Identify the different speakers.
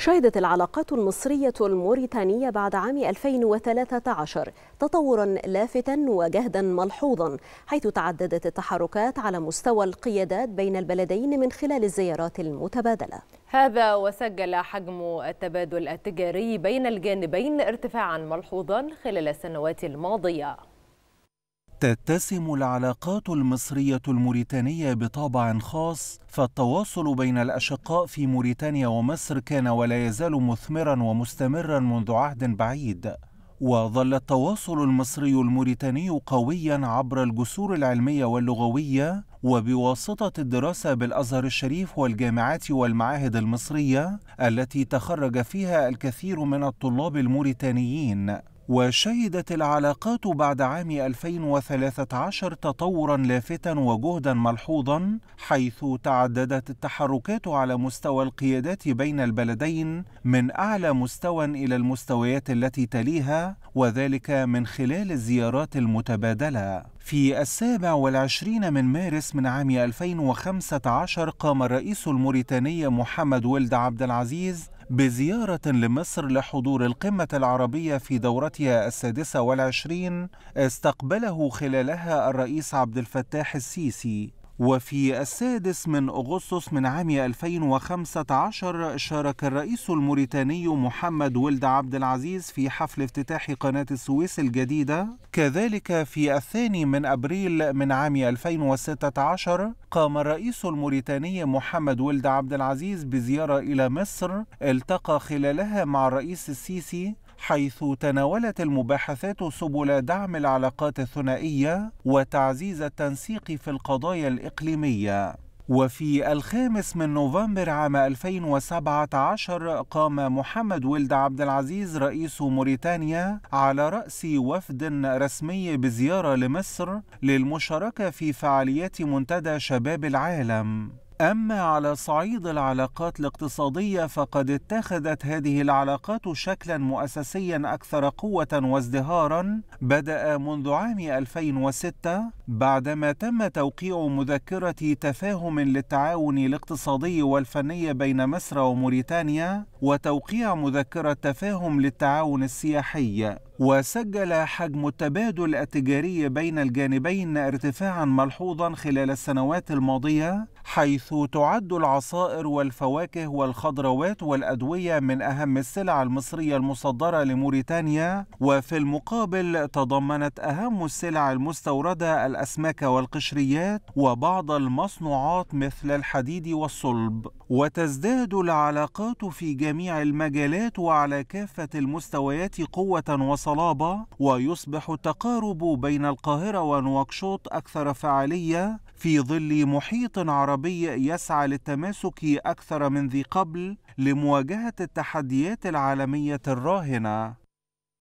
Speaker 1: شهدت العلاقات المصرية الموريتانية بعد عام 2013 تطورا لافتا وجهدا ملحوظا حيث تعددت التحركات على مستوى القيادات بين البلدين من خلال الزيارات المتبادلة هذا وسجل حجم التبادل التجاري بين الجانبين ارتفاعا ملحوظا خلال السنوات الماضية تتسم العلاقات المصرية الموريتانية بطابع خاص فالتواصل بين الأشقاء في موريتانيا ومصر كان ولا يزال مثمرا ومستمرا منذ عهد بعيد وظل التواصل المصري الموريتاني قويا عبر الجسور العلمية واللغوية وبواسطة الدراسة بالأزهر الشريف والجامعات والمعاهد المصرية التي تخرج فيها الكثير من الطلاب الموريتانيين وشهدت العلاقات بعد عام 2013 تطورا لافتا وجهدا ملحوظا حيث تعددت التحركات على مستوى القيادات بين البلدين من اعلى مستوى الى المستويات التي تليها وذلك من خلال الزيارات المتبادله في السابع والعشرين من مارس من عام 2015 قام الرئيس الموريتاني محمد ولد عبد العزيز بزيارة لمصر لحضور القمة العربية في دورتها السادسة والعشرين استقبله خلالها الرئيس عبد الفتاح السيسي وفي السادس من أغسطس من عام 2015 شارك الرئيس الموريتاني محمد ولد عبد العزيز في حفل افتتاح قناة السويس الجديدة كذلك في الثاني من أبريل من عام 2016 قام الرئيس الموريتاني محمد ولد عبد العزيز بزيارة إلى مصر التقى خلالها مع الرئيس السيسي حيث تناولت المباحثات سبل دعم العلاقات الثنائية وتعزيز التنسيق في القضايا الإقليمية وفي الخامس من نوفمبر عام 2017 قام محمد ولد عبد العزيز رئيس موريتانيا على رأس وفد رسمي بزيارة لمصر للمشاركة في فعاليات منتدى شباب العالم أما على صعيد العلاقات الاقتصادية فقد اتخذت هذه العلاقات شكلا مؤسسيا أكثر قوة وازدهارا بدأ منذ عام 2006 بعدما تم توقيع مذكرة تفاهم للتعاون الاقتصادي والفني بين مصر وموريتانيا وتوقيع مذكرة تفاهم للتعاون السياحي وسجل حجم التبادل التجاري بين الجانبين ارتفاعا ملحوظا خلال السنوات الماضية حيث تعد العصائر والفواكه والخضروات والأدوية من أهم السلع المصرية المصدرة لموريتانيا وفي المقابل تضمنت أهم السلع المستوردة الأسماك والقشريات وبعض المصنوعات مثل الحديد والصلب وتزداد العلاقات في جميع المجالات وعلى كافة المستويات قوة وصلابة ويصبح التقارب بين القاهرة ونواكشوط أكثر فعالية في ظل محيط عربي يسعى للتماسك أكثر من ذي قبل لمواجهة التحديات العالمية الراهنة